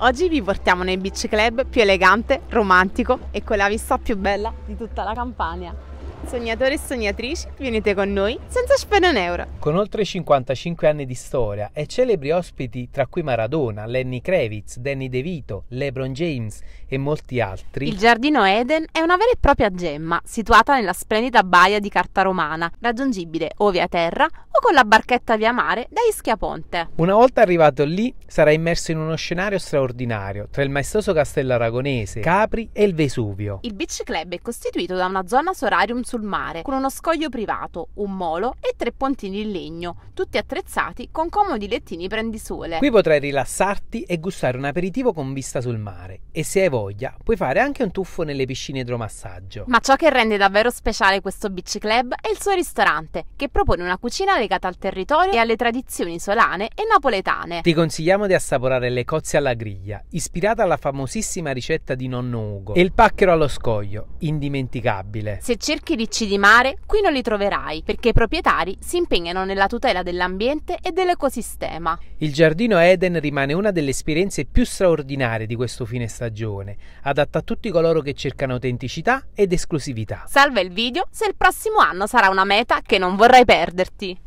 Oggi vi portiamo nel beach club più elegante, romantico e con la vista più bella di tutta la Campania. Sognatori e sognatrici, venite con noi senza spendere un euro. Con oltre 55 anni di storia e celebri ospiti tra cui Maradona, Lenny Kravitz, Danny DeVito, LeBron James e molti altri, il Giardino Eden è una vera e propria gemma situata nella splendida baia di Carta Romana, raggiungibile o via terra o con la barchetta via mare da Ischiaponte. Una volta arrivato lì, sarà immerso in uno scenario straordinario tra il maestoso castello aragonese, Capri e il Vesuvio. Il Beach Club è costituito da una zona solarium sul sul mare, con uno scoglio privato, un molo e tre pontini in legno, tutti attrezzati con comodi lettini prendisole. Qui potrai rilassarti e gustare un aperitivo con vista sul mare e se hai voglia puoi fare anche un tuffo nelle piscine idromassaggio. Ma ciò che rende davvero speciale questo beach club è il suo ristorante, che propone una cucina legata al territorio e alle tradizioni solane e napoletane. Ti consigliamo di assaporare le cozze alla griglia, ispirata alla famosissima ricetta di nonno Ugo, e il pacchero allo scoglio, indimenticabile. Se cerchi di ricci di mare qui non li troverai, perché i proprietari si impegnano nella tutela dell'ambiente e dell'ecosistema. Il giardino Eden rimane una delle esperienze più straordinarie di questo fine stagione, adatta a tutti coloro che cercano autenticità ed esclusività. Salva il video se il prossimo anno sarà una meta che non vorrai perderti.